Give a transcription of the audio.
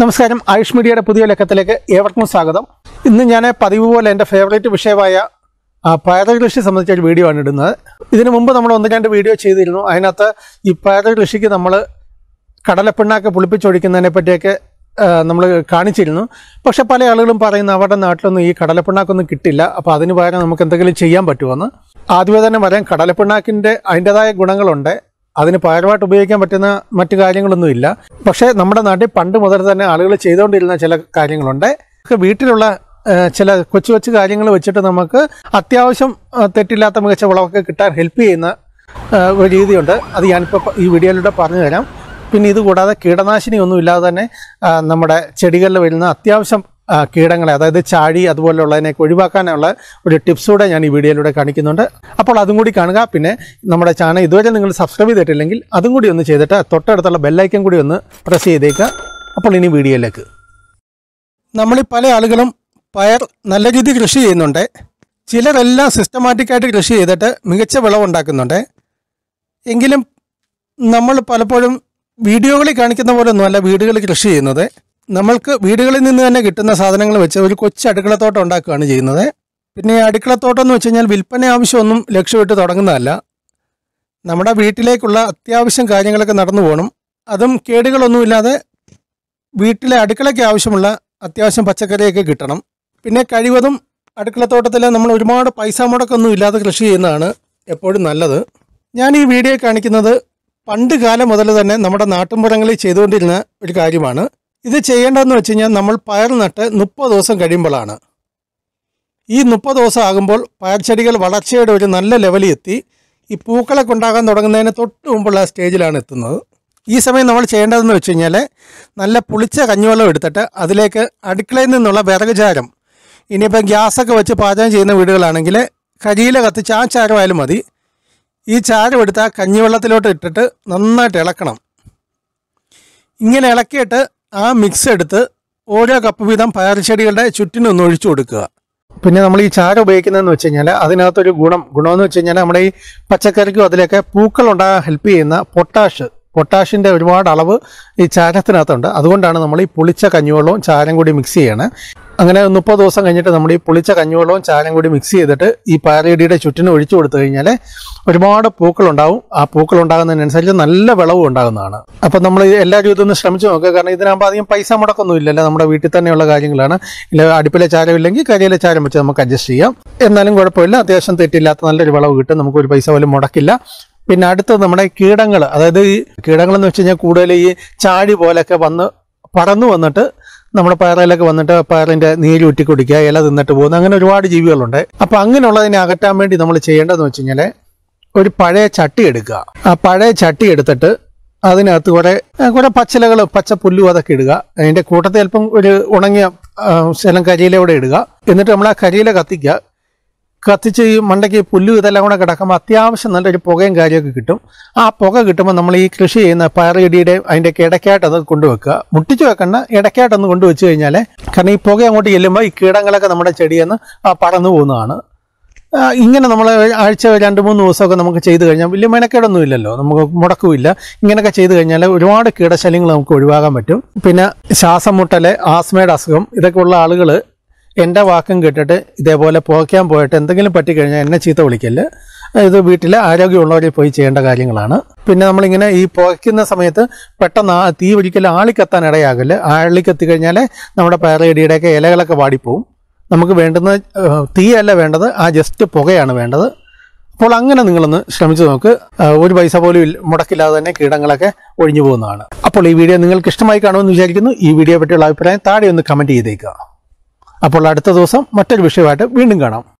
നമസ്കാരം ആയുഷ് മീഡിയയുടെ പുതിയ ലക്കത്തിലേക്ക് ഏവർക്കും സ്വാഗതം ഇന്ന് ഞാൻ പതിവ് പോലെ എൻ്റെ ഫേവറേറ്റ് വിഷയമായ പയറകൃഷി സംബന്ധിച്ച ഒരു വീഡിയോ ആണ് ഇടുന്നത് ഇതിനു മുമ്പ് നമ്മൾ ഒന്ന് രണ്ട് വീഡിയോ ചെയ്തിരുന്നു അതിനകത്ത് ഈ കൃഷിക്ക് നമ്മൾ കടലപ്പിണ്ണാക്ക് പുളിപ്പിച്ചൊഴിക്കുന്നതിനെ പറ്റിയൊക്കെ നമ്മൾ കാണിച്ചിരുന്നു പക്ഷെ പല ആളുകളും പറയുന്ന അവരുടെ നാട്ടിലൊന്നും ഈ കടലപ്പിണ്ണാക്കൊന്നും കിട്ടില്ല അപ്പോൾ അതിന് പകരം നമുക്ക് എന്തെങ്കിലും ചെയ്യാൻ പറ്റുമെന്ന് ആദ്യമേ തന്നെ പറയാം കടലപ്പിണ്ണാക്കിൻ്റെ അതിൻ്റെതായ ഗുണങ്ങളുണ്ട് അതിന് പകരമായിട്ട് ഉപയോഗിക്കാൻ പറ്റുന്ന മറ്റു കാര്യങ്ങളൊന്നുമില്ല പക്ഷേ നമ്മുടെ നാട്ടിൽ പണ്ട് മുതൽ തന്നെ ആളുകൾ ചെയ്തുകൊണ്ടിരുന്ന ചില കാര്യങ്ങളുണ്ട് വീട്ടിലുള്ള ചില കൊച്ചു കൊച്ചു കാര്യങ്ങൾ വെച്ചിട്ട് നമുക്ക് അത്യാവശ്യം തെറ്റില്ലാത്ത മികച്ച വിളവൊക്കെ കിട്ടാൻ ഹെൽപ്പ് ചെയ്യുന്ന ഒരു രീതിയുണ്ട് അത് ഞാനിപ്പോൾ ഈ വീഡിയോയിലൂടെ പറഞ്ഞു തരാം പിന്നെ ഇതുകൂടാതെ കീടനാശിനി ഒന്നും ഇല്ലാതെ തന്നെ നമ്മുടെ ചെടികളിൽ വരുന്ന അത്യാവശ്യം കീടങ്ങളെ അതായത് ചാഴി അതുപോലെയുള്ളതിനെ ഒഴിവാക്കാനുള്ള ഒരു ടിപ്സൂടെ ഞാൻ ഈ വീഡിയോയിലൂടെ കാണിക്കുന്നുണ്ട് അപ്പോൾ അതും കൂടി കാണുക പിന്നെ നമ്മുടെ ചാനൽ ഇതുവരെ നിങ്ങൾ സബ്സ്ക്രൈബ് ചെയ്തിട്ടില്ലെങ്കിൽ അതും കൂടി ഒന്ന് ചെയ്തിട്ട് തൊട്ടടുത്തുള്ള ബെല്ലൈക്കൻ കൂടി ഒന്ന് പ്രസ് ചെയ്തേക്കുക അപ്പോൾ ഇനി വീഡിയോയിലേക്ക് നമ്മൾ പല ആളുകളും പയർ നല്ല രീതിയിൽ കൃഷി ചെയ്യുന്നുണ്ട് ചിലരെല്ലാം സിസ്റ്റമാറ്റിക്കായിട്ട് കൃഷി ചെയ്തിട്ട് മികച്ച വിളവുണ്ടാക്കുന്നുണ്ട് എങ്കിലും നമ്മൾ പലപ്പോഴും വീഡിയോകളിൽ കാണിക്കുന്ന പോലെ ഒന്നുമല്ല വീടുകളിൽ കൃഷി ചെയ്യുന്നത് നമ്മൾക്ക് വീടുകളിൽ നിന്ന് തന്നെ കിട്ടുന്ന സാധനങ്ങൾ വെച്ച് ഒരു കൊച്ചു അടുക്കളത്തോട്ടം ഉണ്ടാക്കുകയാണ് ചെയ്യുന്നത് പിന്നെ ഈ അടുക്കളത്തോട്ടം എന്ന് വെച്ച് കഴിഞ്ഞാൽ വിൽപ്പന ആവശ്യമൊന്നും ലക്ഷ്യമിട്ട് തുടങ്ങുന്നതല്ല നമ്മുടെ വീട്ടിലേക്കുള്ള അത്യാവശ്യം കാര്യങ്ങളൊക്കെ നടന്നു പോകണം അതും കേടുകളൊന്നുമില്ലാതെ വീട്ടിലെ അടുക്കളയ്ക്ക് ആവശ്യമുള്ള അത്യാവശ്യം പച്ചക്കറിയൊക്കെ കിട്ടണം പിന്നെ കഴിവതും അടുക്കളത്തോട്ടത്തിൽ നമ്മൾ ഒരുപാട് പൈസ മുടക്കൊന്നും ഇല്ലാതെ കൃഷി ചെയ്യുന്നതാണ് എപ്പോഴും നല്ലത് ഞാൻ ഈ വീഡിയോ കാണിക്കുന്നത് പണ്ട് കാലം മുതൽ തന്നെ നമ്മുടെ നാട്ടിൻപുറങ്ങളിൽ ചെയ്തുകൊണ്ടിരുന്ന ഒരു കാര്യമാണ് ഇത് ചെയ്യേണ്ടതെന്ന് വെച്ച് കഴിഞ്ഞാൽ നമ്മൾ പയർ നട്ട് മുപ്പത് ദിവസം കഴിയുമ്പോഴാണ് ഈ മുപ്പത് ദിവസം ആകുമ്പോൾ പയർ ചെടികൾ വളർച്ചയുടെ ഒരു നല്ല ലെവലിൽ എത്തി ഈ പൂക്കളൊക്കെ ഉണ്ടാകാൻ തുടങ്ങുന്നതിന് തൊട്ട് മുമ്പുള്ള സ്റ്റേജിലാണ് എത്തുന്നത് ഈ സമയം നമ്മൾ ചെയ്യേണ്ടതെന്ന് വെച്ച് കഴിഞ്ഞാൽ നല്ല പുളിച്ച കഞ്ഞിവെള്ളം എടുത്തിട്ട് അതിലേക്ക് അടുക്കളയിൽ നിന്നുള്ള വിറക് ചാരം ഇനിയിപ്പം ഗ്യാസൊക്കെ വെച്ച് പാചകം ചെയ്യുന്ന വീടുകളാണെങ്കിൽ കരിയില കത്തിച്ച് ആ ചാരമായാലും മതി ഈ ചാരം എടുത്ത് ആ കഞ്ഞിവെള്ളത്തിലോട്ട് ഇട്ടിട്ട് നന്നായിട്ട് ഇളക്കണം ഇങ്ങനെ ഇളക്കിയിട്ട് ആ മിക്സ് എടുത്ത് ഓരോ കപ്പ് വീതം പയർച്ചെടികളുടെ ചുറ്റിനൊന്ന് ഒഴിച്ചു കൊടുക്കുക പിന്നെ നമ്മൾ ഈ ചാര ഉപയോഗിക്കുന്നതെന്ന് വെച്ച് കഴിഞ്ഞാൽ അതിനകത്തൊരു ഗുണം ഗുണമെന്ന് വെച്ച് കഴിഞ്ഞാൽ നമ്മുടെ ഈ പച്ചക്കറിക്കും അതിലൊക്കെ പൂക്കൾ ഉണ്ടാകാൻ ഹെൽപ്പ് ചെയ്യുന്ന പൊട്ടാഷ് പൊട്ടാഷിൻ്റെ ഒരുപാട് അളവ് ഈ ചാരത്തിനകത്തുണ്ട് അതുകൊണ്ടാണ് നമ്മൾ ഈ പുളിച്ച കഞ്ഞിവെള്ളവും ചാരം കൂടി മിക്സ് ചെയ്യണേ അങ്ങനെ മുപ്പത് ദിവസം കഴിഞ്ഞിട്ട് നമ്മൾ ഈ പുളിച്ച കഞ്ഞുവെള്ളവും ചാരം കൂടി മിക്സ് ചെയ്തിട്ട് ഈ പാരേടിയുടെ ചുറ്റിന് ഒഴിച്ചു കൊടുത്തു കഴിഞ്ഞാൽ ഒരുപാട് പൂക്കളുണ്ടാവും ആ പൂക്കൾ ഉണ്ടാകുന്നതിനനുസരിച്ച് നല്ല വിളവും ഉണ്ടാകുന്നതാണ് അപ്പം നമ്മൾ എല്ലാവരും ഇതൊന്ന് ശ്രമിച്ചു നോക്കുക കാരണം ഇതിനാകുമ്പോൾ അധികം പൈസ മുടക്കൊന്നും ഇല്ലല്ലോ നമ്മുടെ വീട്ടിൽ തന്നെയുള്ള കാര്യങ്ങളാണ് ഇല്ല അടുപ്പിലെ ചാരം ഇല്ലെങ്കിൽ കരിയിലെ ചാരം വെച്ച് നമുക്ക് അഡ്ജസ്റ്റ് ചെയ്യാം എന്നാലും കുഴപ്പമില്ല അത്യാവശ്യം തെറ്റില്ലാത്ത നല്ലൊരു വിളവ് കിട്ടും നമുക്ക് ഒരു പൈസ പോലും മുടക്കില്ല പിന്നെ അടുത്തത് നമ്മുടെ കീടങ്ങൾ അതായത് ഈ കീടങ്ങൾ എന്ന് വെച്ച് കഴിഞ്ഞാൽ കൂടുതൽ ഈ ചാഴി പോലെയൊക്കെ വന്ന് പടന്നു വന്നിട്ട് നമ്മുടെ പയറിലൊക്കെ വന്നിട്ട് പാറലിൻ്റെ നീര് ഉറ്റി കുടിക്കുക ഇല തിന്നിട്ട് പോകുന്ന അങ്ങനെ ഒരുപാട് ജീവികളുണ്ട് അപ്പോൾ അങ്ങനെയുള്ളതിനെ അകറ്റാൻ വേണ്ടി നമ്മൾ ചെയ്യേണ്ടതെന്ന് വെച്ച് കഴിഞ്ഞാൽ ഒരു പഴയ ചട്ടി എടുക്കുക ആ പഴയ ചട്ടി എടുത്തിട്ട് അതിനകത്ത് കുറേ കുറേ പച്ചിലകൾ പച്ച പുല്ലും അതൊക്കെ ഇടുക അതിൻ്റെ കൂട്ടത്തിൽ അല്പം ഒരു ഉണങ്ങിയ സ്ഥലം കരിയിലൂടെ ഇടുക എന്നിട്ട് നമ്മൾ ആ കരിയില കത്തിക്കുക കത്തിച്ച് ഈ മണ്ടയ്ക്ക് പുല്ലും ഇതെല്ലാം കൂടെ കിടക്കുമ്പോൾ അത്യാവശ്യം നല്ലൊരു പുകയും കാര്യമൊക്കെ കിട്ടും ആ പുക കിട്ടുമ്പോൾ നമ്മൾ ഈ കൃഷി ചെയ്യുന്ന പയറിടിയുടെ അതിൻ്റെ ഇടയ്ക്കായിട്ട് അത് കൊണ്ടുവെക്കുക മുട്ടിച്ച് വെക്കണ്ട ഇടയ്ക്കായിട്ടൊന്ന് കൊണ്ടുവച്ച് കഴിഞ്ഞാൽ കാരണം ഈ പുക അങ്ങോട്ട് ചെല്ലുമ്പോൾ ഈ കീടങ്ങളൊക്കെ നമ്മുടെ ചെടിയിൽ നിന്ന് പറന്നു പോകുന്നതാണ് ഇങ്ങനെ നമ്മൾ ആഴ്ച രണ്ട് മൂന്ന് ദിവസമൊക്കെ നമുക്ക് ചെയ്ത് കഴിഞ്ഞാൽ വലിയ മെനക്കേടൊന്നും ഇല്ലല്ലോ നമുക്ക് മുടക്കുമില്ല ഇങ്ങനെയൊക്കെ ചെയ്ത് കഴിഞ്ഞാൽ ഒരുപാട് കീടശല്യങ്ങൾ നമുക്ക് ഒഴിവാക്കാൻ പറ്റും പിന്നെ ശ്വാസം മുട്ടൽ ആസ്മയുടെ അസുഖം ഇതൊക്കെ ഉള്ള ആളുകൾ എൻ്റെ വാക്കും കേട്ടിട്ട് ഇതേപോലെ പോക്കാൻ പോയിട്ട് എന്തെങ്കിലും പറ്റിക്കഴിഞ്ഞാൽ എന്നെ ചീത്ത വിളിക്കല്ല് ഇത് വീട്ടിലെ ആരോഗ്യമുള്ളവരിൽ പോയി ചെയ്യേണ്ട കാര്യങ്ങളാണ് പിന്നെ നമ്മളിങ്ങനെ ഈ പുകയ്ക്കുന്ന സമയത്ത് പെട്ടെന്ന് ആ തീ ഒരിക്കലും ആളിക്കത്താൻ ഇടയാകല്ല് ആളിക്കത്തി കഴിഞ്ഞാൽ നമ്മുടെ പയറിയടിയുടെയൊക്കെ ഇലകളൊക്കെ വാടിപ്പോവും നമുക്ക് വേണ്ടുന്ന തീയല്ല വേണ്ടത് ആ ജസ്റ്റ് പുകയാണ് വേണ്ടത് അപ്പോൾ അങ്ങനെ നിങ്ങളൊന്ന് ശ്രമിച്ചു നോക്ക് ഒരു പൈസ പോലും മുടക്കില്ലാതെ തന്നെ കീടങ്ങളൊക്കെ ഒഴിഞ്ഞു പോകുന്നതാണ് അപ്പോൾ ഈ വീഡിയോ നിങ്ങൾക്ക് ഇഷ്ടമായി കാണുമെന്ന് വിചാരിക്കുന്നു ഈ വീഡിയോ പറ്റിയുള്ള അഭിപ്രായം താഴെ ഒന്ന് കമൻറ്റ് ചെയ്തേക്കുക അപ്പോൾ അടുത്ത ദിവസം മറ്റൊരു വിഷയമായിട്ട് വീണ്ടും കാണാം